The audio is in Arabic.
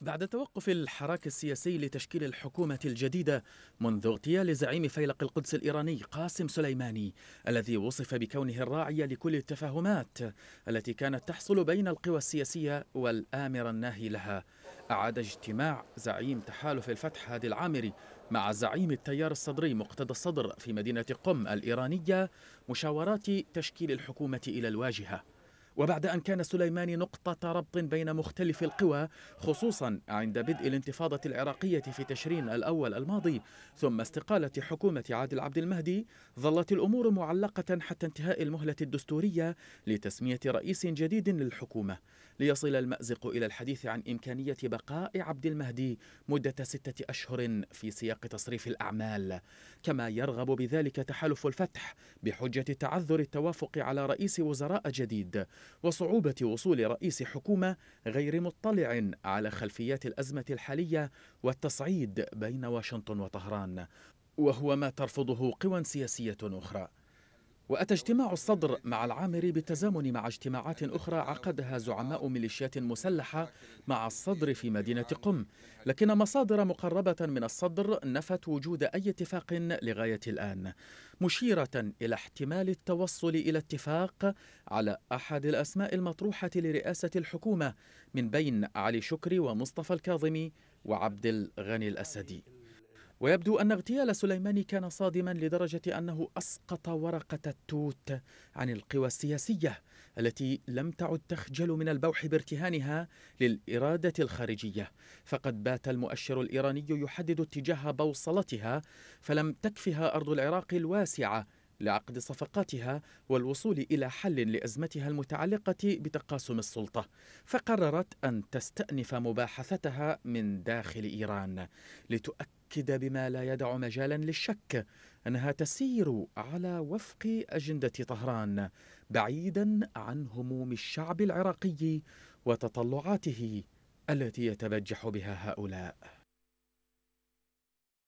بعد توقف الحراك السياسي لتشكيل الحكومة الجديدة منذ اغتيال زعيم فيلق القدس الإيراني قاسم سليماني الذي وصف بكونه الراعي لكل التفاهمات التي كانت تحصل بين القوى السياسية والآمر الناهي لها أعاد اجتماع زعيم تحالف الفتح هادي العامري مع زعيم التيار الصدري مقتدى الصدر في مدينة قم الإيرانية مشاورات تشكيل الحكومة إلى الواجهة وبعد أن كان سليماني نقطة ربط بين مختلف القوى خصوصا عند بدء الانتفاضة العراقية في تشرين الأول الماضي ثم استقالة حكومة عادل عبد المهدي ظلت الأمور معلقة حتى انتهاء المهلة الدستورية لتسمية رئيس جديد للحكومة ليصل المأزق إلى الحديث عن إمكانية بقاء عبد المهدي مدة ستة أشهر في سياق تصريف الأعمال كما يرغب بذلك تحالف الفتح بحجة تعذر التوافق على رئيس وزراء جديد وصعوبة وصول رئيس حكومة غير مطلع على خلفيات الأزمة الحالية والتصعيد بين واشنطن وطهران وهو ما ترفضه قوى سياسية أخرى وأتى اجتماع الصدر مع العامري بالتزامن مع اجتماعات أخرى عقدها زعماء ميليشيات مسلحة مع الصدر في مدينة قم لكن مصادر مقربة من الصدر نفت وجود أي اتفاق لغاية الآن مشيرة إلى احتمال التوصل إلى اتفاق على أحد الأسماء المطروحة لرئاسة الحكومة من بين علي شكري ومصطفى الكاظمي وعبد الغني الأسدي ويبدو أن اغتيال سليماني كان صادما لدرجة أنه أسقط ورقة التوت عن القوى السياسية التي لم تعد تخجل من البوح بارتهانها للإرادة الخارجية فقد بات المؤشر الإيراني يحدد اتجاه بوصلتها فلم تكفها أرض العراق الواسعة لعقد صفقاتها والوصول الى حل لازمتها المتعلقه بتقاسم السلطه فقررت ان تستانف مباحثتها من داخل ايران لتؤكد مؤكدة بما لا يدع مجالا للشك أنها تسير على وفق أجندة طهران بعيدا عن هموم الشعب العراقي وتطلعاته التي يتبجح بها هؤلاء